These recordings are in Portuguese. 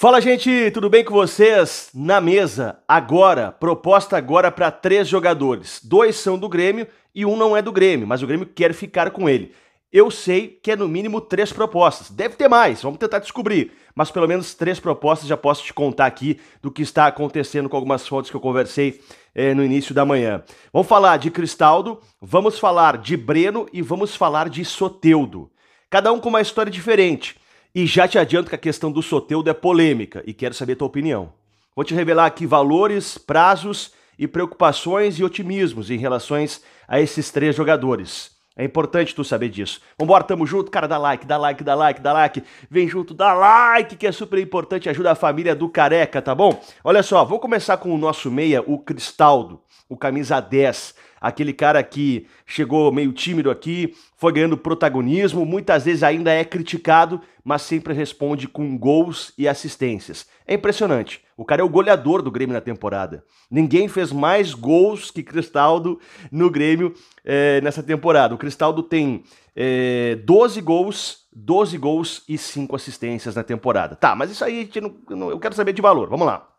Fala, gente, tudo bem com vocês? Na mesa, agora, proposta agora para três jogadores. Dois são do Grêmio e um não é do Grêmio, mas o Grêmio quer ficar com ele. Eu sei que é no mínimo três propostas. Deve ter mais, vamos tentar descobrir. Mas pelo menos três propostas já posso te contar aqui do que está acontecendo com algumas fotos que eu conversei eh, no início da manhã. Vamos falar de Cristaldo, vamos falar de Breno e vamos falar de Soteudo. Cada um com uma história diferente. E já te adianto que a questão do Soteudo é polêmica e quero saber a tua opinião. Vou te revelar aqui valores, prazos e preocupações e otimismos em relações a esses três jogadores. É importante tu saber disso. Vambora, tamo junto, cara, dá like, dá like, dá like, dá like. Vem junto, dá like, que é super importante, ajuda a família do Careca, tá bom? Olha só, vou começar com o nosso meia, o Cristaldo, o camisa 10 aquele cara que chegou meio tímido aqui, foi ganhando protagonismo, muitas vezes ainda é criticado, mas sempre responde com gols e assistências. É impressionante. O cara é o goleador do Grêmio na temporada. Ninguém fez mais gols que Cristaldo no Grêmio é, nessa temporada. O Cristaldo tem é, eh, 12 gols, 12 gols e 5 assistências na temporada. Tá, mas isso aí eu quero saber de valor. Vamos lá.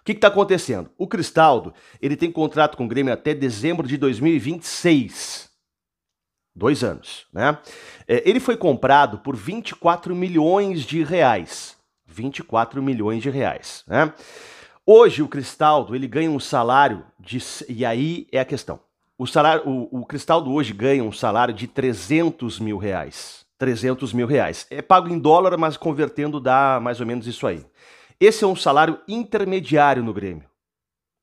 O que está acontecendo? O Cristaldo ele tem contrato com o Grêmio até dezembro de 2026. Dois anos, né? É, ele foi comprado por 24 milhões de reais. 24 milhões de reais, né? Hoje o Cristaldo ele ganha um salário de. E aí é a questão. O, salário, o, o Cristaldo hoje ganha um salário de 300 mil reais. 300 mil reais. É pago em dólar, mas convertendo dá mais ou menos isso aí. Esse é um salário intermediário no Grêmio.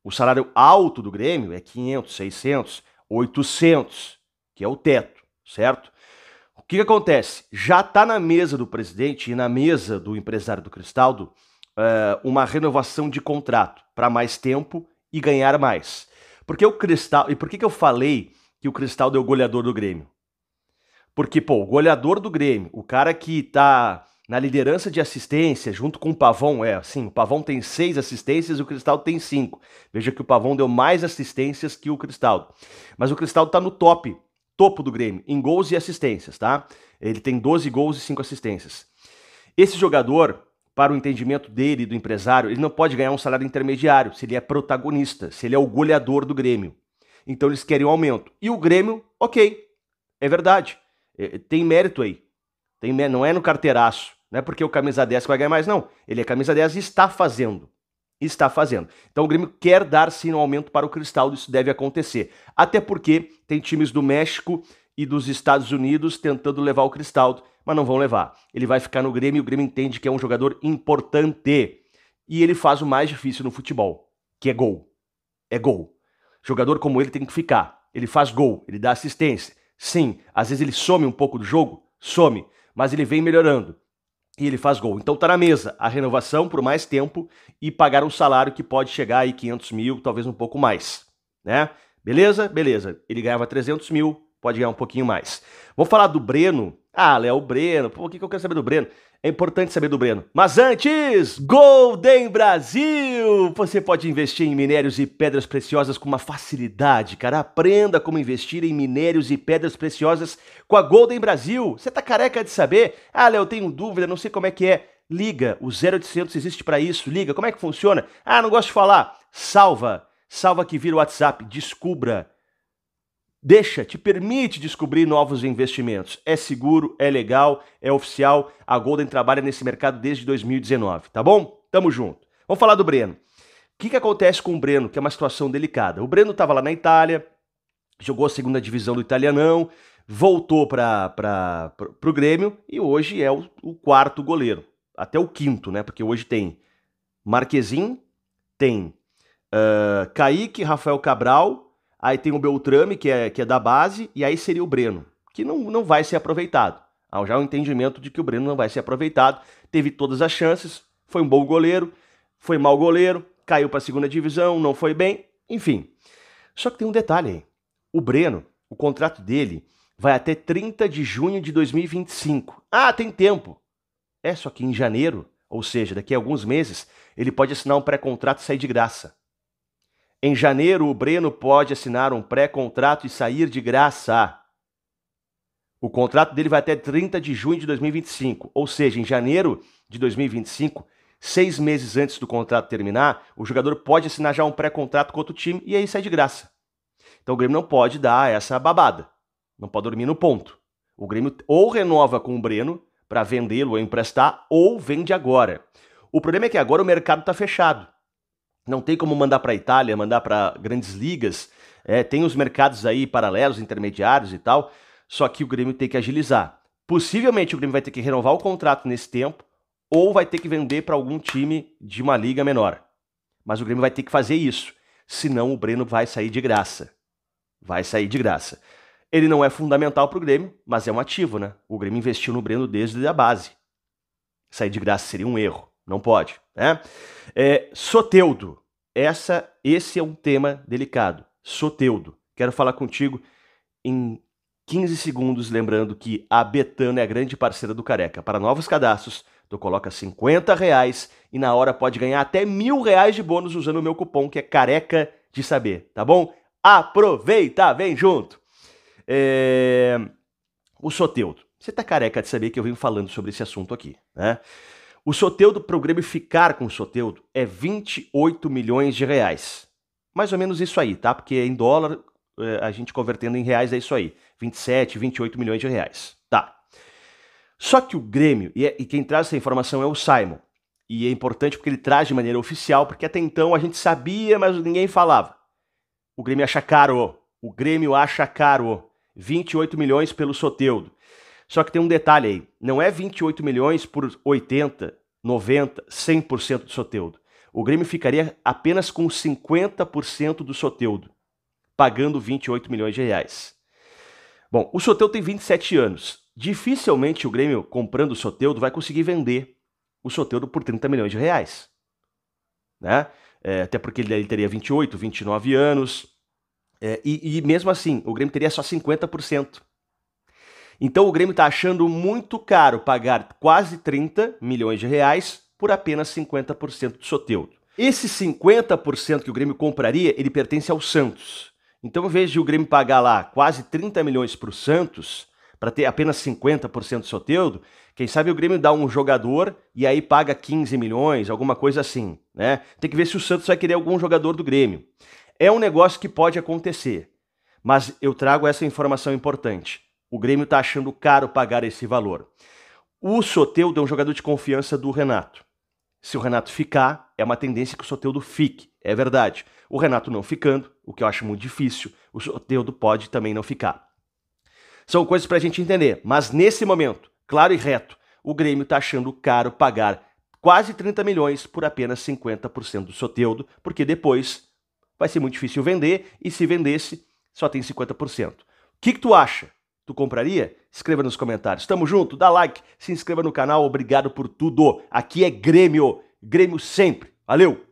O salário alto do Grêmio é 500, 600, 800, que é o teto, certo? O que, que acontece? Já está na mesa do presidente e na mesa do empresário do Cristaldo uh, uma renovação de contrato para mais tempo e ganhar mais. Porque o Cristal e por que, que eu falei que o Cristaldo é o goleador do Grêmio? Porque, pô, o goleador do Grêmio, o cara que está na liderança de assistência, junto com o Pavão, é assim, o Pavão tem seis assistências e o Cristaldo tem cinco. Veja que o Pavão deu mais assistências que o Cristaldo. Mas o Cristaldo está no top, topo do Grêmio, em gols e assistências, tá? Ele tem 12 gols e 5 assistências. Esse jogador, para o entendimento dele, do empresário, ele não pode ganhar um salário intermediário se ele é protagonista, se ele é o goleador do Grêmio. Então eles querem um aumento. E o Grêmio, ok, é verdade. É, tem mérito aí. Tem, não é no carteiraço. Não é porque o camisa 10 que vai ganhar mais, não. Ele é camisa 10 e está fazendo. Está fazendo. Então o Grêmio quer dar sim um aumento para o Cristaldo, isso deve acontecer. Até porque tem times do México e dos Estados Unidos tentando levar o Cristaldo, mas não vão levar. Ele vai ficar no Grêmio e o Grêmio entende que é um jogador importante. E ele faz o mais difícil no futebol, que é gol. É gol. Jogador como ele tem que ficar. Ele faz gol, ele dá assistência. Sim, às vezes ele some um pouco do jogo, some, mas ele vem melhorando e ele faz gol. Então tá na mesa a renovação por mais tempo e pagar um salário que pode chegar aí 500 mil, talvez um pouco mais, né? Beleza? Beleza. Ele ganhava 300 mil, pode ganhar um pouquinho mais. Vou falar do Breno. Ah, Léo, o Breno. Pô, o que, que eu quero saber do Breno? É importante saber do Breno. Mas antes, Golden Brasil! Você pode investir em minérios e pedras preciosas com uma facilidade, cara. Aprenda como investir em minérios e pedras preciosas com a Golden Brasil. Você tá careca de saber? Ah, Léo, tenho dúvida, não sei como é que é. Liga, o 0800 existe para isso. Liga, como é que funciona? Ah, não gosto de falar. Salva. Salva que vira o WhatsApp. Descubra deixa, te permite descobrir novos investimentos. É seguro, é legal, é oficial. A Golden trabalha nesse mercado desde 2019, tá bom? Tamo junto. Vamos falar do Breno. O que, que acontece com o Breno, que é uma situação delicada? O Breno estava lá na Itália, jogou a segunda divisão do Italianão, voltou para o Grêmio e hoje é o, o quarto goleiro. Até o quinto, né? Porque hoje tem Marquezinho, tem uh, Kaique, Rafael Cabral, Aí tem o Beltrame, que é, que é da base, e aí seria o Breno, que não, não vai ser aproveitado. Há ah, já o é um entendimento de que o Breno não vai ser aproveitado. Teve todas as chances, foi um bom goleiro, foi mau goleiro, caiu para a segunda divisão, não foi bem, enfim. Só que tem um detalhe aí. O Breno, o contrato dele vai até 30 de junho de 2025. Ah, tem tempo. É só que em janeiro, ou seja, daqui a alguns meses, ele pode assinar um pré-contrato e sair de graça. Em janeiro, o Breno pode assinar um pré-contrato e sair de graça. O contrato dele vai até 30 de junho de 2025, ou seja, em janeiro de 2025, seis meses antes do contrato terminar, o jogador pode assinar já um pré-contrato com outro time e aí sai de graça. Então o Grêmio não pode dar essa babada, não pode dormir no ponto. O Grêmio ou renova com o Breno para vendê-lo ou emprestar, ou vende agora. O problema é que agora o mercado está fechado não tem como mandar para a Itália, mandar para grandes ligas, é, tem os mercados aí paralelos, intermediários e tal, só que o Grêmio tem que agilizar. Possivelmente o Grêmio vai ter que renovar o contrato nesse tempo ou vai ter que vender para algum time de uma liga menor. Mas o Grêmio vai ter que fazer isso, senão o Breno vai sair de graça. Vai sair de graça. Ele não é fundamental para o Grêmio, mas é um ativo, né? O Grêmio investiu no Breno desde a base. Sair de graça seria um erro, não pode. Né? É, Soteudo, essa, esse é um tema delicado. Soteudo, quero falar contigo em 15 segundos, lembrando que a Betano é a grande parceira do Careca. Para novos cadastros, tu coloca 50 reais e na hora pode ganhar até mil reais de bônus usando o meu cupom que é Careca de Saber, tá bom? Aproveita, vem junto! É... O Soteudo, você tá careca de saber que eu venho falando sobre esse assunto aqui, né? O Soteudo para o Grêmio ficar com o Soteudo é 28 milhões de reais. Mais ou menos isso aí, tá? Porque em dólar, eh, a gente convertendo em reais é isso aí. 27, 28 milhões de reais. Tá. Só que o Grêmio, é, e quem traz essa informação é o Simon. E é importante porque ele traz de maneira oficial, porque até então a gente sabia, mas ninguém falava. O Grêmio acha caro. O Grêmio acha caro. 28 milhões pelo Soteudo. Só que tem um detalhe aí: não é 28 milhões por 80, 90, 100% do Soteudo. O Grêmio ficaria apenas com 50% do Soteudo, pagando 28 milhões de reais. Bom, o Soteudo tem 27 anos. Dificilmente o Grêmio, comprando o Soteudo, vai conseguir vender o Soteudo por 30 milhões de reais. Né? É, até porque ele, ele teria 28, 29 anos. É, e, e mesmo assim, o Grêmio teria só 50%. Então o Grêmio está achando muito caro pagar quase 30 milhões de reais por apenas 50% do Soteudo. Esse 50% que o Grêmio compraria, ele pertence ao Santos. Então, em vez de o Grêmio pagar lá quase 30 milhões para o Santos, para ter apenas 50% do Soteudo, quem sabe o Grêmio dá um jogador e aí paga 15 milhões, alguma coisa assim, né? Tem que ver se o Santos vai querer algum jogador do Grêmio. É um negócio que pode acontecer, mas eu trago essa informação importante. O Grêmio está achando caro pagar esse valor. O Soteudo é um jogador de confiança do Renato. Se o Renato ficar, é uma tendência que o Soteudo fique, é verdade. O Renato não ficando, o que eu acho muito difícil, o Soteudo pode também não ficar. São coisas para a gente entender, mas nesse momento, claro e reto, o Grêmio está achando caro pagar quase 30 milhões por apenas 50% do Soteudo, porque depois vai ser muito difícil vender e se vendesse, só tem 50%. O que, que tu acha? Tu compraria? Escreva nos comentários. Tamo junto, dá like, se inscreva no canal, obrigado por tudo. Aqui é Grêmio, Grêmio sempre. Valeu!